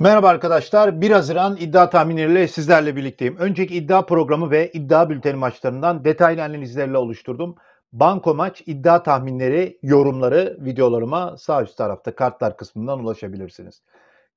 Merhaba arkadaşlar. 1 Haziran iddia tahminleriyle sizlerle birlikteyim. Önceki iddia programı ve iddia bülteni maçlarından detaylı analizlerle oluşturdum. Banko maç iddia tahminleri, yorumları videolarıma sağ üst tarafta kartlar kısmından ulaşabilirsiniz.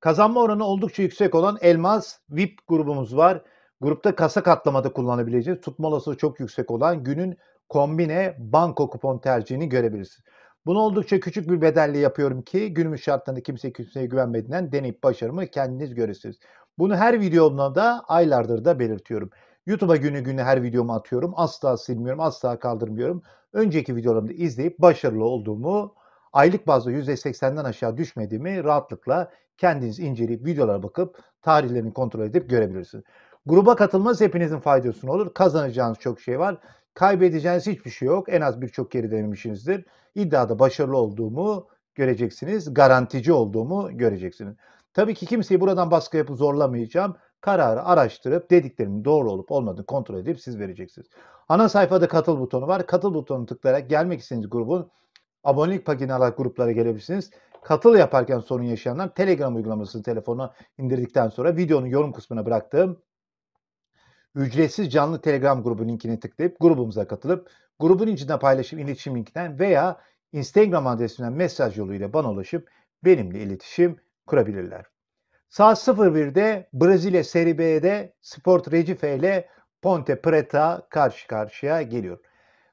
Kazanma oranı oldukça yüksek olan Elmas VIP grubumuz var. Grupta kasa katlamada kullanabileceği tutma olasılığı çok yüksek olan günün kombine banko kupon tercihini görebilirsiniz. Bunu oldukça küçük bir bedelle yapıyorum ki günümüz şartlarında kimse kimseye güvenmediğinden deneyip başarımı kendiniz görürsünüz. Bunu her videomda da aylardır da belirtiyorum. YouTube'a günü günü her videomu atıyorum. Asla silmiyorum, asla kaldırmıyorum. Önceki videolarımı izleyip başarılı olduğumu, aylık bazda %80'den aşağı düşmediğimi rahatlıkla kendiniz inceleyip videolara bakıp tarihlerini kontrol edip görebilirsiniz. Gruba katılmanız hepinizin faydası olur. Kazanacağınız çok şey var. Kaybedeceğiniz hiçbir şey yok. En az birçok kere denemişsinizdir. İddiada başarılı olduğumu göreceksiniz. Garantici olduğumu göreceksiniz. Tabii ki kimseyi buradan baskı yapıp zorlamayacağım. Kararı araştırıp dediklerimin doğru olup olmadığını kontrol edip siz vereceksiniz. Ana sayfada katıl butonu var. Katıl butonu tıklayarak gelmek istediğiniz grubun abonelik paketini alarak gruplara gelebilirsiniz. Katıl yaparken sorun yaşayanlar Telegram uygulamasını telefona indirdikten sonra videonun yorum kısmına bıraktığım ücretsiz canlı Telegram grubu linkini tıklayıp grubumuza katılıp grubun içinde paylaşım iletişim linkinden veya Instagram adresinden mesaj yoluyla bana ulaşıp benimle iletişim kurabilirler. Saat 01'de Brezilya Serie B'de Sport Recife ile Ponte Preta karşı karşıya geliyor.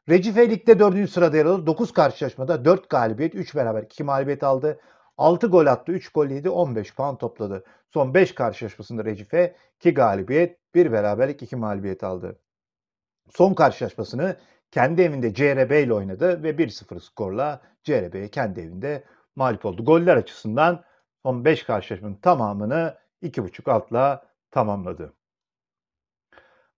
Recife Lig'de 4. sırada yer alıyor. 9 karşılaşmada 4 galibiyet, 3 beraber 2 mağlubiyet aldı. 6 gol attı, 3 gol yedi, 15 puan topladı. Son 5 karşılaşmasında Recife 2 galibiyet, 1 beraberlik, 2 mağlubiyet aldı. Son karşılaşmasını kendi evinde CRB ile oynadı ve 1-0 skorla CRB'ye kendi evinde mağlup oldu. Goller açısından son 5 karşılaşmanın tamamını 2.5 altla tamamladı.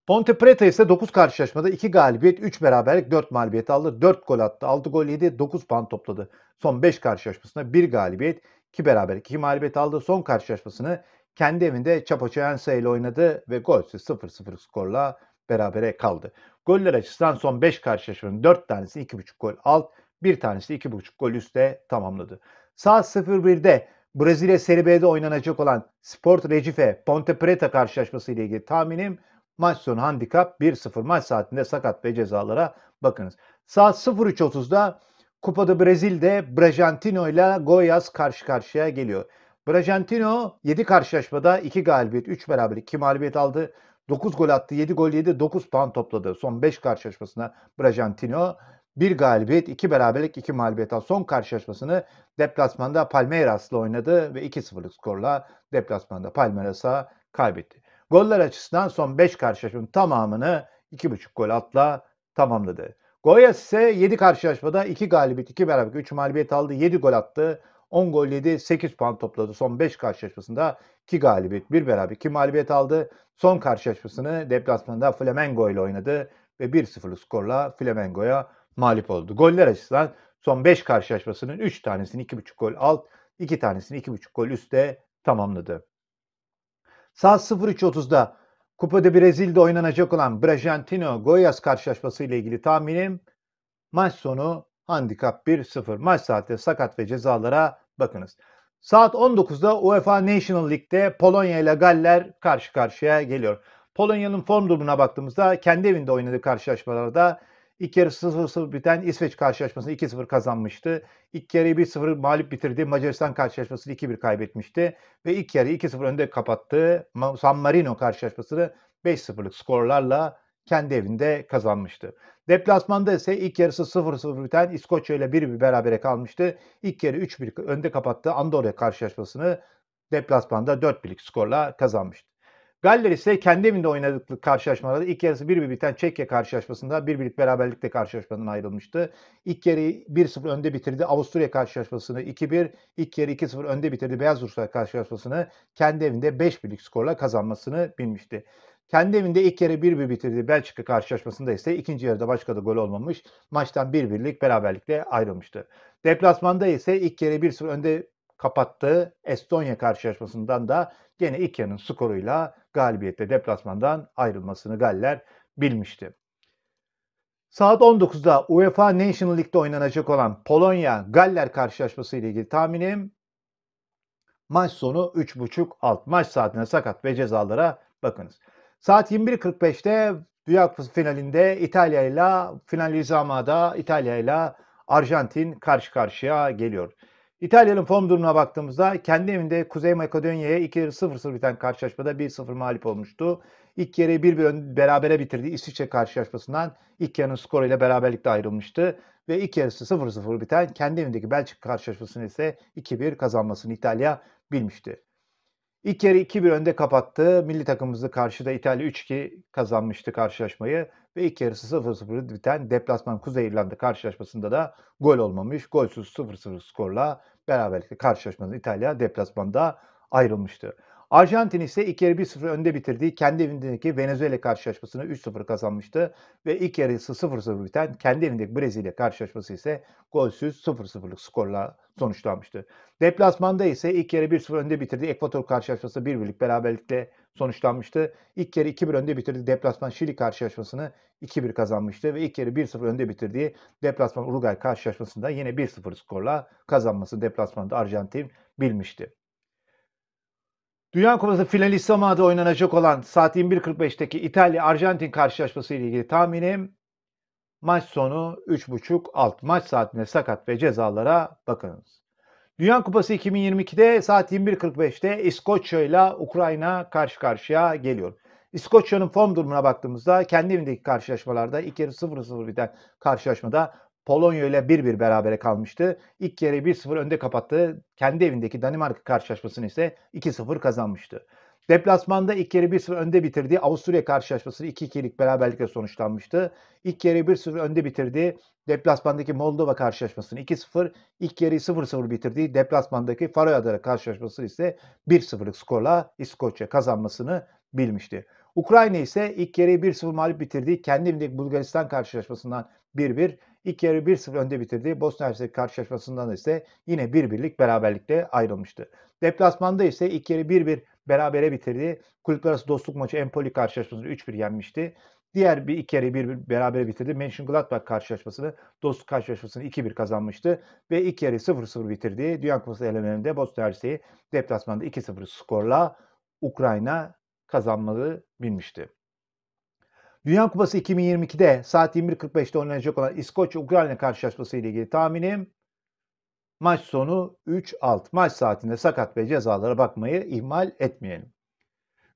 Ponte Preta ise 9 karşılaşmada 2 galibiyet, 3 beraberlik, 4 mağlubiyet aldı. 4 gol attı, 6 gol yedi, 9 puan topladı. Son 5 karşılaşmasında 1 galibiyet, 2 beraberlik, 2 mağlubiyet aldı. Son karşılaşmasını kendi evinde Chapachayansa ile oynadı ve golsüz 0-0 skorla berabere kaldı. Goller açısından son 5 karşılaşmanın 4 tanesi 2.5 gol alt, bir tanesi 2.5 gol üstte tamamladı. Saat 01'de Brezilya Serie B'de oynanacak olan Sport Recife Ponte Preta karşılaşması ile ilgili tahminim Maç sonu handikap 1-0 maç saatinde sakat ve cezalara bakınız. Saat 03.30'da Kupada Brezil'de Bragantino ile Goyas karşı karşıya geliyor. Bragantino 7 karşılaşmada 2 galibiyet, 3 beraberlik, 2 mağlubiyet aldı. 9 gol attı, 7 gol yedi, 9 puan topladı. Son 5 karşılaşmasına Bragantino 1 galibiyet, 2 beraberlik, 2 mağlubiyet aldı. Son karşılaşmasını deplasmanda Palmeiras'la oynadı ve 2-0'lık skorla deplasmanda Palmeiras'a kaybetti. Goller açısından son 5 karşılaşmanın tamamını 2,5 gol atla tamamladı. Goyas ise 7 karşılaşmada 2 galibiyet, 2 beraber, 3 mağlubiyet aldı. 7 gol attı. 10 gol yedi, 8 puan topladı. Son 5 karşılaşmasında 2 galibiyet, 1 beraber, 2 mağlubiyet aldı. Son karşılaşmasını deplasmanda Flamengo ile oynadı ve 1-0'lık skorla Flamengo'ya mağlup oldu. Goller açısından son 5 karşılaşmasının 3 tanesini 2,5 gol alt, 2 tanesini 2,5 gol üstte tamamladı. Saat 03.30'da Kupa de Brezil'de oynanacak olan Bragantino Goyas karşılaşması ile ilgili tahminim maç sonu handikap 1-0. Maç saati sakat ve cezalara bakınız. Saat 19'da UEFA National League'de Polonya ile Galler karşı karşıya geliyor. Polonya'nın form durumuna baktığımızda kendi evinde oynadığı karşılaşmalarda İlk yarı 0-0 biten İsveç karşılaşmasını 2-0 kazanmıştı. İlk yarıyı 1-0 mağlup bitirdi. Macaristan karşılaşmasını 2-1 kaybetmişti. Ve ilk yarı 2-0 önde kapattı. San Marino karşılaşmasını 5-0'lık skorlarla kendi evinde kazanmıştı. Deplasmanda ise ilk yarısı 0-0 biten İskoçya ile 1-1 berabere kalmıştı. İlk yarı 3-1 önde kapattığı Andorra karşılaşmasını deplasmanda 4-1'lik skorla kazanmıştı. Galler ise kendi evinde oynadıkları karşılaşmalarda ilk yarısı bir bir biten Çekya karşılaşmasında bir birlik beraberlikte karşılaşmadan ayrılmıştı. İlk yarı 1-0 önde bitirdi. Avusturya karşılaşmasını 2-1, ilk yarı 2-0 önde bitirdi. Beyaz Ruslar karşılaşmasını kendi evinde 5 birlik skorla kazanmasını bilmişti. Kendi evinde ilk yarı 1-1 bitirdi. Belçika karşılaşmasında ise ikinci yarıda başka da gol olmamış. Maçtan 1 birlik beraberlikle ayrılmıştı. Deplasmanda ise ilk yarı 1-0 önde kapattığı Estonya karşılaşmasından da gene İkya'nın skoruyla galibiyette deplasmandan ayrılmasını Galler bilmişti. Saat 19'da UEFA National League'de oynanacak olan Polonya-Galler karşılaşması ile ilgili tahminim maç sonu 3.30 alt maç saatine sakat ve cezalara bakınız. Saat 21.45'te Dünya Kupası finalinde İtalya ile finalizamada İtalya ile Arjantin karşı karşıya geliyor. İtalya'nın form durumuna baktığımızda kendi evinde Kuzey Makedonya'ya 2-0-0 biten karşılaşmada 1-0 mağlup olmuştu. İlk yarıyı 1-1 berabere bitirdi İsviçre karşılaşmasından. ilk yarının skoruyla beraberlikte ayrılmıştı. Ve ilk yarısı 0-0 biten kendi evindeki Belçika karşılaşmasını ise 2-1 kazanmasını İtalya bilmişti. İlk yarı 2-1 önde kapattı. Milli takımımızı karşıda İtalya 3-2 kazanmıştı karşılaşmayı. Ve ilk yarısı 0-0 biten deplasman Kuzey İrlanda karşılaşmasında da gol olmamış. Golsüz 0-0 skorla beraberlikle karşılaşmanın İtalya deplasmanda ayrılmıştı. Arjantin ise ilk yarı 1-0 önde bitirdiği kendi evindeki Venezuela karşılaşmasını 3-0 kazanmıştı ve ilk yarısı 0-0 biten kendi evindeki Brezilya karşılaşması ise golsüz 0-0'lık skorla sonuçlanmıştı. Deplasmanda ise ilk yarı 1-0 önde bitirdiği Ekvator karşılaşması 1-1'lik beraberlikle sonuçlanmıştı. İlk yarı 2-1 önde bitirdiği deplasman Şili karşılaşmasını 2-1 kazanmıştı ve ilk yarı 1-0 önde bitirdiği deplasman Uruguay karşılaşmasında yine 1-0 skorla kazanması deplasmanda Arjantin bilmişti. Dünya Kupası finali zamanda oynanacak olan saat 21.45'teki İtalya-Arjantin karşılaşması ile ilgili tahminim maç sonu 3.30 alt maç saatine sakat ve cezalara bakınız. Dünya Kupası 2022'de saat 21.45'te İskoçya ile Ukrayna karşı karşıya geliyor. İskoçya'nın form durumuna baktığımızda kendi evindeki karşılaşmalarda ilk yarı 0-0 biten karşılaşmada Polonya ile bir bir berabere kalmıştı. İlk yarı 1-0 önde kapattı. Kendi evindeki Danimarka karşılaşmasını ise 2-0 kazanmıştı. Deplasmanda ilk yarı 1-0 önde bitirdiği Avusturya karşılaşması 2-2'lik beraberlikle sonuçlanmıştı. İlk yarı 1-0 önde bitirdiği deplasmandaki Moldova karşılaşmasını 2-0, ilk yarıyı 0-0 bitirdiği deplasmandaki Faroe Adaları karşılaşması ise 1-0'lık skorla İskoçya kazanmasını bilmişti. Ukrayna ise ilk yarıyı 1-0 mağlup bitirdiği kendi evindeki Bulgaristan karşılaşmasından 1-1, İlk yarı 1-0 önde bitirdiği Bosna Hersek karşılaşmasından ise yine bir birlik beraberlikte ayrılmıştı. Deplasmanda ise ilk yarı 1-1 berabere bitirdiği kulüpler arası dostluk maçı Empoli karşılaşmasını 3-1 yenmişti. Diğer bir iki yarı bir, bir berabere bitirdi. Mönchengladbach karşılaşmasını, dostluk karşılaşmasını 2-1 kazanmıştı. Ve ilk yarı 0-0 bitirdi. Dünya Kupası elemelerinde Bosna Hersek'i deplasmanda 2-0 skorla Ukrayna kazanmalı bilmişti. Dünya Kupası 2022'de saat 21.45'te oynanacak olan İskoç-Ukrayna karşılaşması ile ilgili tahminim maç sonu 3-6. Maç saatinde sakat ve cezalara bakmayı ihmal etmeyelim.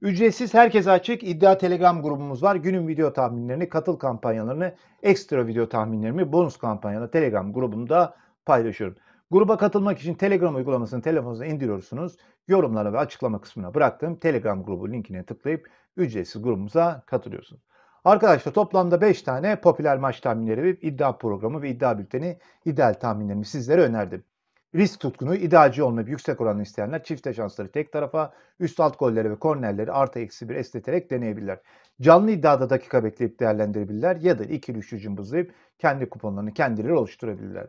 Ücretsiz herkese açık iddia telegram grubumuz var. Günün video tahminlerini, katıl kampanyalarını, ekstra video tahminlerimi, bonus kampanyaları telegram grubumda paylaşıyorum. Gruba katılmak için Telegram uygulamasını telefonunuza indiriyorsunuz. Yorumlara ve açıklama kısmına bıraktığım Telegram grubu linkine tıklayıp ücretsiz grubumuza katılıyorsunuz. Arkadaşlar toplamda 5 tane popüler maç tahminleri ve iddia programı ve iddia bülteni ideal tahminlerimi sizlere önerdim. Risk tutkunu, idealci olmayıp yüksek oranı isteyenler çifte şansları tek tarafa, üst alt golleri ve kornerleri artı eksi bir esneterek deneyebilirler. Canlı iddiada dakika bekleyip değerlendirebilirler ya da ikili üçlü cımbızlayıp kendi kuponlarını kendileri oluşturabilirler.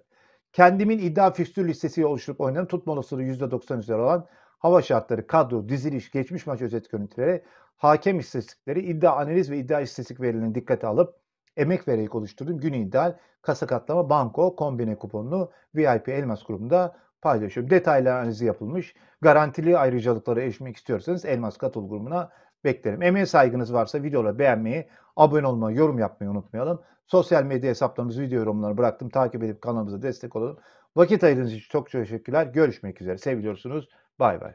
Kendimin iddia fikstür listesi oluşturup oynanan tutma olasılığı %90 üzeri olan hava şartları, kadro, diziliş, geçmiş maç özet görüntüleri, hakem istatistikleri, iddia analiz ve iddia istatistik verilerini dikkate alıp emek vererek oluşturduğum günü ideal kasa katlama banko kombine kuponlu VIP Elmas grubunda paylaşıyorum. Detaylı analizi yapılmış. Garantili ayrıcalıklara erişmek istiyorsanız Elmas Katıl grubuna beklerim. Emeğe saygınız varsa videoları beğenmeyi, abone olmayı, yorum yapmayı unutmayalım. Sosyal medya hesaplarımızı video yorumlarına bıraktım. Takip edip kanalımıza destek olalım. Vakit ayırdığınız için çok teşekkürler. Görüşmek üzere. Seviliyorsunuz. Bay bay.